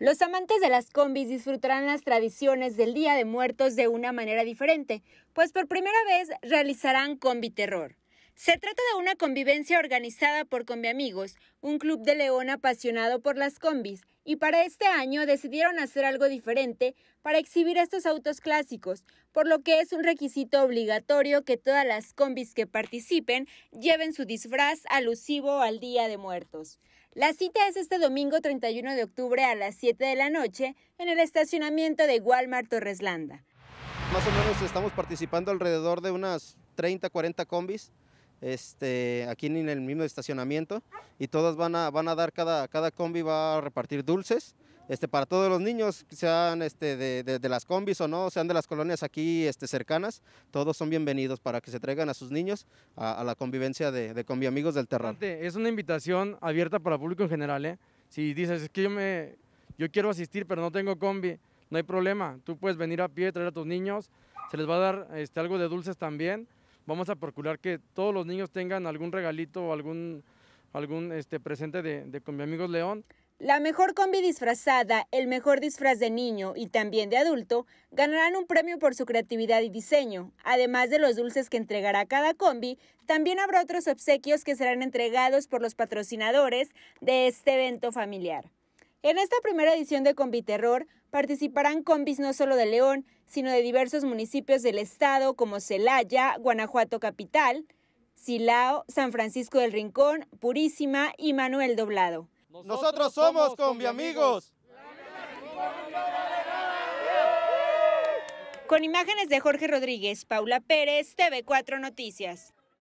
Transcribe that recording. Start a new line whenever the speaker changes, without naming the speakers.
Los amantes de las combis disfrutarán las tradiciones del Día de Muertos de una manera diferente, pues por primera vez realizarán combi terror. Se trata de una convivencia organizada por Combi Amigos, un club de León apasionado por las combis, y para este año decidieron hacer algo diferente para exhibir estos autos clásicos, por lo que es un requisito obligatorio que todas las combis que participen lleven su disfraz alusivo al Día de Muertos. La cita es este domingo 31 de octubre a las 7 de la noche en el estacionamiento de Walmart Torreslanda.
Más o menos estamos participando alrededor de unas 30, 40 combis este, aquí en el mismo estacionamiento y todas van a, a dar, cada, cada combi va a repartir dulces este, para todos los niños, sean este, de, las combis o no, sean de las colonias aquí este, cercanas, todos son bienvenidos para que se traigan a sus niños a, la convivencia de, de combi amigos del terral.
Es una invitación abierta para el público en general, ¿eh? Si dices, es que yo, quiero asistir pero no tengo combi, no hay problema, tú puedes venir a pie, traer a tus niños, se les va a dar este, algo de dulces también, vamos a procurar que todos los niños tengan algún regalito o algún, algún este, presente de, de Combi Amigos León.
La mejor combi disfrazada, el mejor disfraz de niño y también de adulto ganarán un premio por su creatividad y diseño. Además de los dulces que entregará cada combi, también habrá otros obsequios que serán entregados por los patrocinadores de este evento familiar. En esta primera edición de Combi Terror participarán combis no solo de León, sino de diversos municipios del estado como Celaya, Guanajuato Capital, Silao, San Francisco del Rincón, Purísima y Manuel Doblado. Nosotros, somos amigos Con imágenes de Jorge Rodríguez, Paula Pérez, TV4 Noticias.